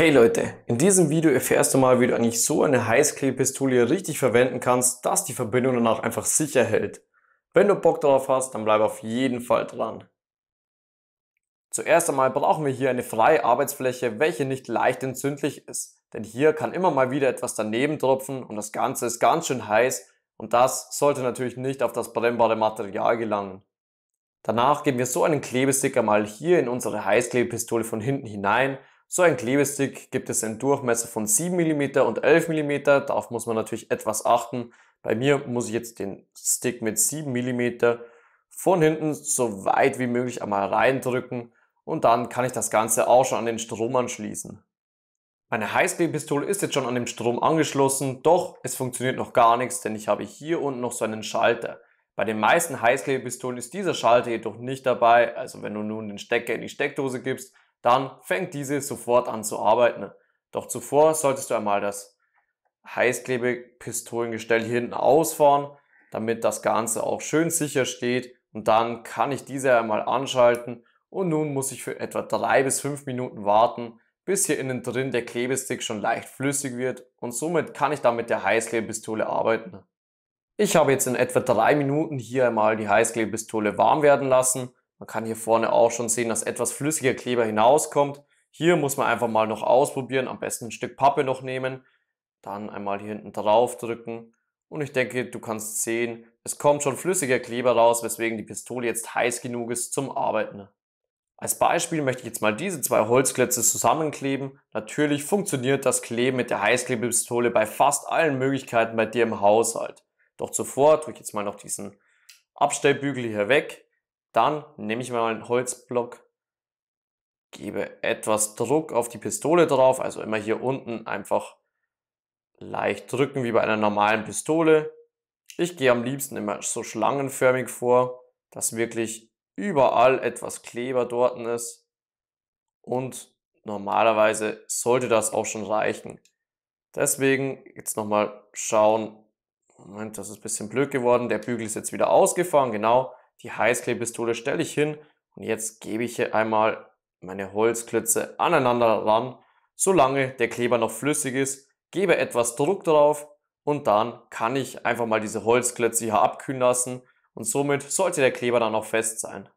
Hey Leute, in diesem Video erfährst du mal, wie du eigentlich so eine Heißklebepistole richtig verwenden kannst, dass die Verbindung danach einfach sicher hält. Wenn du Bock darauf hast, dann bleib auf jeden Fall dran. Zuerst einmal brauchen wir hier eine freie Arbeitsfläche, welche nicht leicht entzündlich ist, denn hier kann immer mal wieder etwas daneben tropfen und das Ganze ist ganz schön heiß und das sollte natürlich nicht auf das brennbare Material gelangen. Danach geben wir so einen Klebesticker mal hier in unsere Heißklebepistole von hinten hinein so ein Klebestick gibt es im Durchmesser von 7 mm und 11 mm. Darauf muss man natürlich etwas achten. Bei mir muss ich jetzt den Stick mit 7 mm von hinten so weit wie möglich einmal reindrücken und dann kann ich das Ganze auch schon an den Strom anschließen. Meine Heißklebepistole ist jetzt schon an dem Strom angeschlossen, doch es funktioniert noch gar nichts, denn ich habe hier unten noch so einen Schalter. Bei den meisten Heißklebepistolen ist dieser Schalter jedoch nicht dabei, also wenn du nun den Stecker in die Steckdose gibst, dann fängt diese sofort an zu arbeiten. Doch zuvor solltest du einmal das Heißklebepistolengestell hier hinten ausfahren, damit das Ganze auch schön sicher steht und dann kann ich diese einmal anschalten und nun muss ich für etwa drei bis fünf Minuten warten, bis hier innen drin der Klebestick schon leicht flüssig wird und somit kann ich dann mit der Heißklebepistole arbeiten. Ich habe jetzt in etwa drei Minuten hier einmal die Heißklebepistole warm werden lassen man kann hier vorne auch schon sehen, dass etwas flüssiger Kleber hinauskommt. Hier muss man einfach mal noch ausprobieren, am besten ein Stück Pappe noch nehmen, dann einmal hier hinten drauf drücken und ich denke, du kannst sehen, es kommt schon flüssiger Kleber raus, weswegen die Pistole jetzt heiß genug ist zum Arbeiten. Als Beispiel möchte ich jetzt mal diese zwei Holzklötze zusammenkleben. Natürlich funktioniert das Kleben mit der Heißklebepistole bei fast allen Möglichkeiten bei dir im Haushalt. Doch zuvor tue ich jetzt mal noch diesen Abstellbügel hier weg dann nehme ich mir mal einen Holzblock, gebe etwas Druck auf die Pistole drauf, also immer hier unten einfach leicht drücken wie bei einer normalen Pistole. Ich gehe am liebsten immer so schlangenförmig vor, dass wirklich überall etwas Kleber dort ist. Und normalerweise sollte das auch schon reichen. Deswegen jetzt nochmal schauen. Moment, das ist ein bisschen blöd geworden. Der Bügel ist jetzt wieder ausgefahren, genau. Die Heißklebpistole stelle ich hin und jetzt gebe ich hier einmal meine Holzklötze aneinander ran. Solange der Kleber noch flüssig ist, gebe etwas Druck drauf und dann kann ich einfach mal diese Holzklötze hier abkühlen lassen und somit sollte der Kleber dann auch fest sein.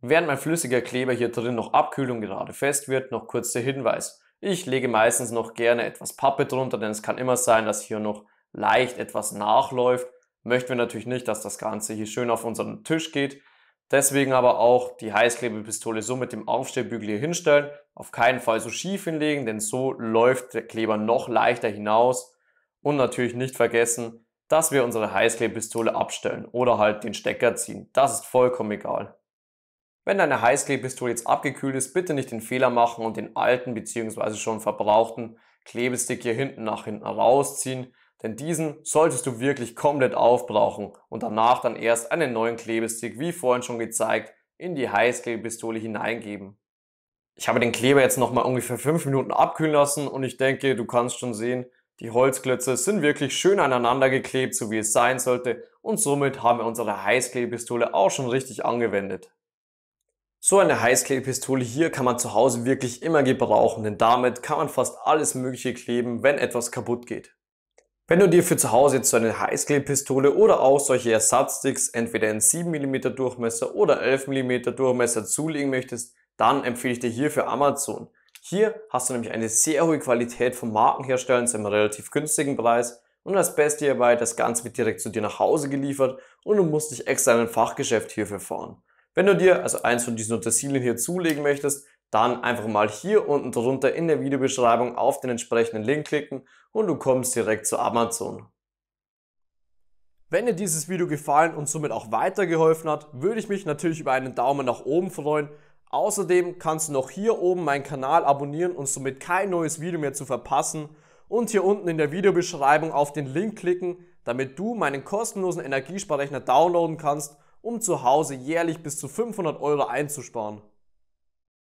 Während mein flüssiger Kleber hier drin noch abkühlt und gerade fest wird, noch kurz der Hinweis. Ich lege meistens noch gerne etwas Pappe drunter, denn es kann immer sein, dass hier noch leicht etwas nachläuft möchten wir natürlich nicht, dass das Ganze hier schön auf unseren Tisch geht. Deswegen aber auch die Heißklebepistole so mit dem Aufstellbügel hier hinstellen. Auf keinen Fall so schief hinlegen, denn so läuft der Kleber noch leichter hinaus. Und natürlich nicht vergessen, dass wir unsere Heißklebepistole abstellen oder halt den Stecker ziehen. Das ist vollkommen egal. Wenn deine Heißklebepistole jetzt abgekühlt ist, bitte nicht den Fehler machen und den alten bzw. schon verbrauchten Klebestick hier hinten nach hinten rausziehen. Denn diesen solltest du wirklich komplett aufbrauchen und danach dann erst einen neuen Klebestick, wie vorhin schon gezeigt, in die Heißklebepistole hineingeben. Ich habe den Kleber jetzt nochmal ungefähr 5 Minuten abkühlen lassen und ich denke, du kannst schon sehen, die Holzklötze sind wirklich schön aneinander geklebt, so wie es sein sollte und somit haben wir unsere Heißklebepistole auch schon richtig angewendet. So eine Heißklebepistole hier kann man zu Hause wirklich immer gebrauchen, denn damit kann man fast alles mögliche kleben, wenn etwas kaputt geht. Wenn du dir für zu Hause jetzt so eine Highscale-Pistole oder auch solche Ersatzsticks entweder in 7 mm Durchmesser oder 11 mm Durchmesser zulegen möchtest, dann empfehle ich dir hierfür Amazon. Hier hast du nämlich eine sehr hohe Qualität von Markenherstellern zu einem relativ günstigen Preis und das Beste hierbei, das Ganze wird direkt zu dir nach Hause geliefert und du musst nicht extra in ein Fachgeschäft hierfür fahren. Wenn du dir also eins von diesen Utensilien hier zulegen möchtest, dann einfach mal hier unten drunter in der Videobeschreibung auf den entsprechenden Link klicken und du kommst direkt zu Amazon. Wenn dir dieses Video gefallen und somit auch weitergeholfen hat, würde ich mich natürlich über einen Daumen nach oben freuen. Außerdem kannst du noch hier oben meinen Kanal abonnieren und somit kein neues Video mehr zu verpassen und hier unten in der Videobeschreibung auf den Link klicken, damit du meinen kostenlosen Energiesparrechner downloaden kannst, um zu Hause jährlich bis zu 500 Euro einzusparen.